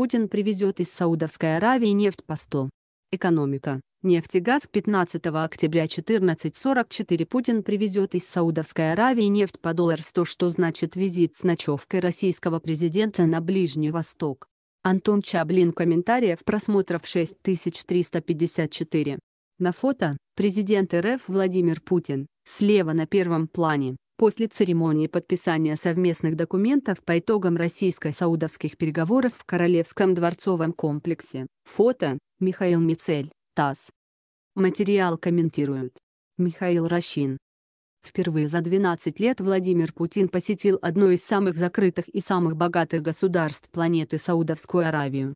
Путин привезет из Саудовской Аравии нефть по 100. Экономика. Нефть и газ 15 октября 14.44 Путин привезет из Саудовской Аравии нефть по доллар 100, что значит визит с ночевкой российского президента на Ближний Восток. Антон Чаблин комментариев просмотров 6354. На фото – президент РФ Владимир Путин, слева на первом плане, После церемонии подписания совместных документов по итогам российско-саудовских переговоров в Королевском дворцовом комплексе. Фото – Михаил Мицель, ТАСС. Материал комментируют. Михаил Рощин. Впервые за 12 лет Владимир Путин посетил одно из самых закрытых и самых богатых государств планеты Саудовскую Аравию.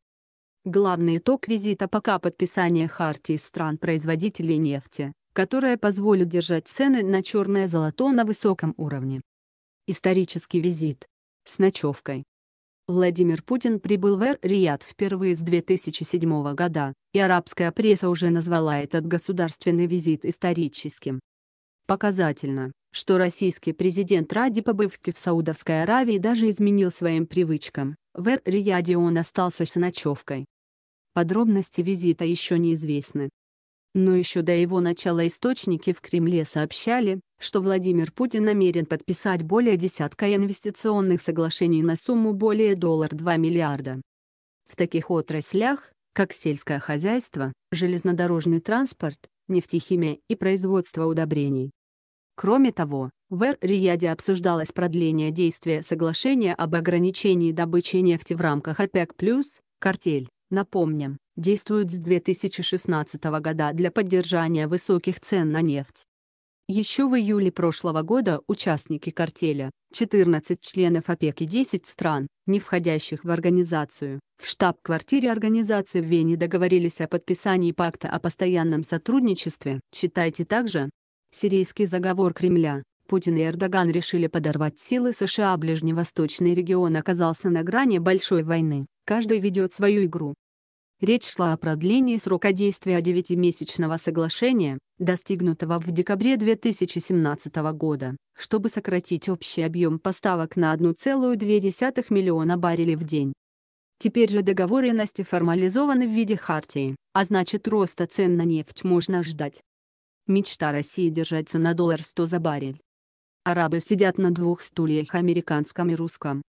Главный итог визита пока подписание хартии стран-производителей нефти, которая позволит держать цены на черное золото на высоком уровне. Исторический визит. С ночевкой. Владимир Путин прибыл в Эр-Рияд впервые с 2007 года, и арабская пресса уже назвала этот государственный визит историческим. Показательно, что российский президент ради побывки в Саудовской Аравии даже изменил своим привычкам, в Эр-Рияде он остался с ночевкой. Подробности визита еще неизвестны. Но еще до его начала источники в Кремле сообщали, что Владимир Путин намерен подписать более десятка инвестиционных соглашений на сумму более доллар 2 миллиарда. В таких отраслях, как сельское хозяйство, железнодорожный транспорт, нефтехимия и производство удобрений. Кроме того, в эр обсуждалось продление действия соглашения об ограничении добычи нефти в рамках ОПЕК+, картель напомним, действуют с 2016 года для поддержания высоких цен на нефть. Еще в июле прошлого года участники картеля, 14 членов ОПЕК и 10 стран, не входящих в организацию, в штаб-квартире организации в Вене договорились о подписании пакта о постоянном сотрудничестве. Читайте также. Сирийский заговор Кремля. Путин и Эрдоган решили подорвать силы США. Ближневосточный регион оказался на грани большой войны каждый ведет свою игру. Речь шла о продлении срока действия девятимесячного соглашения, достигнутого в декабре 2017 года, чтобы сократить общий объем поставок на 1,2 миллиона баррелей в день. Теперь же договоренности формализованы в виде хартии, а значит роста цен на нефть можно ждать. Мечта России держаться на доллар 100 за баррель. Арабы сидят на двух стульях американском и русском.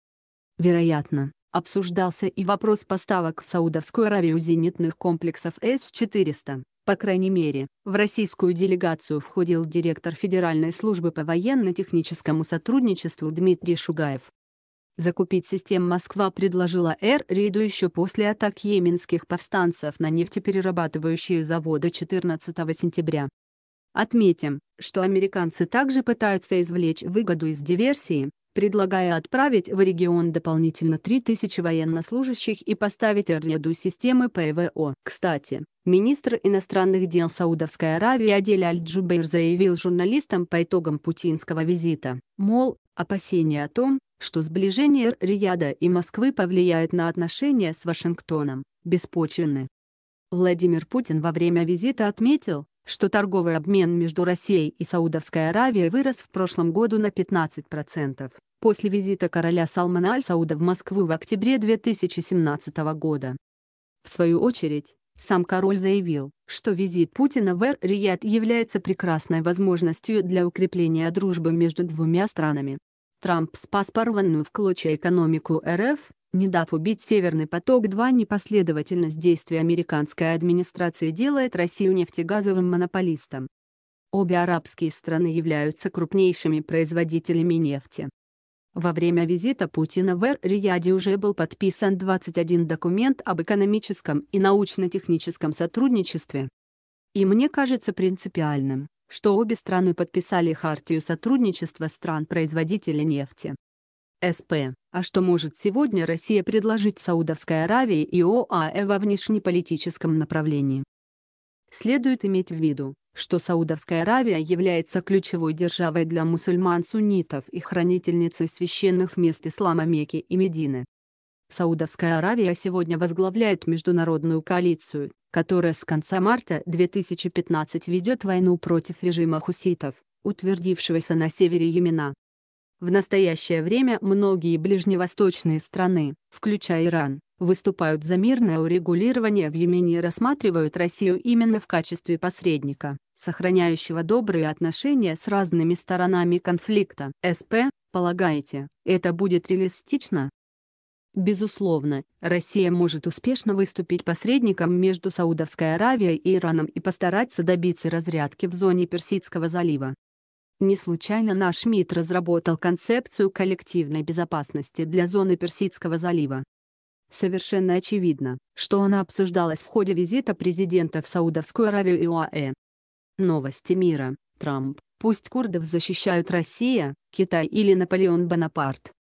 Вероятно, обсуждался и вопрос поставок в Саудовскую Аравию зенитных комплексов С-400. По крайней мере, в российскую делегацию входил директор Федеральной службы по военно-техническому сотрудничеству Дмитрий Шугаев. Закупить систем Москва предложила Эр-Риду еще после атак йеменских повстанцев на нефтеперерабатывающие заводы 14 сентября. Отметим, что американцы также пытаются извлечь выгоду из диверсии, предлагая отправить в регион дополнительно 3000 военнослужащих и поставить орледу системы ПВО. Кстати, министр иностранных дел Саудовской Аравии Адель Аль-Джубейр заявил журналистам по итогам путинского визита, мол, опасения о том, что сближение Рияда и Москвы повлияет на отношения с Вашингтоном, беспочвенны. Владимир Путин во время визита отметил, что торговый обмен между Россией и Саудовской Аравией вырос в прошлом году на 15%, после визита короля Салмана Аль-Сауда в Москву в октябре 2017 года. В свою очередь, сам король заявил, что визит Путина в Эр-Рияд является прекрасной возможностью для укрепления дружбы между двумя странами. Трамп спас порванную в клочья экономику РФ, не дав убить «Северный поток-2», непоследовательность действий американской администрации делает Россию нефтегазовым монополистом. Обе арабские страны являются крупнейшими производителями нефти. Во время визита Путина в Эр-Рияде уже был подписан 21 документ об экономическом и научно-техническом сотрудничестве. И мне кажется принципиальным, что обе страны подписали хартию сотрудничества стран производителей нефти. СП. А что может сегодня Россия предложить Саудовской Аравии и ОАЭ во внешнеполитическом направлении? Следует иметь в виду, что Саудовская Аравия является ключевой державой для мусульман-суннитов и хранительницей священных мест ислама Мекки и Медины. Саудовская Аравия сегодня возглавляет международную коалицию, которая с конца марта 2015 ведет войну против режима хуситов, утвердившегося на севере Йемена. В настоящее время многие ближневосточные страны, включая Иран, выступают за мирное урегулирование в Йемене и рассматривают Россию именно в качестве посредника, сохраняющего добрые отношения с разными сторонами конфликта. СП, полагаете, это будет реалистично? Безусловно, Россия может успешно выступить посредником между Саудовской Аравией и Ираном и постараться добиться разрядки в зоне Персидского залива. Не случайно наш МИД разработал концепцию коллективной безопасности для зоны Персидского залива. Совершенно очевидно, что она обсуждалась в ходе визита президента в Саудовскую Аравию и ОАЭ. Новости мира. Трамп. Пусть курдов защищают Россия, Китай или Наполеон Бонапарт.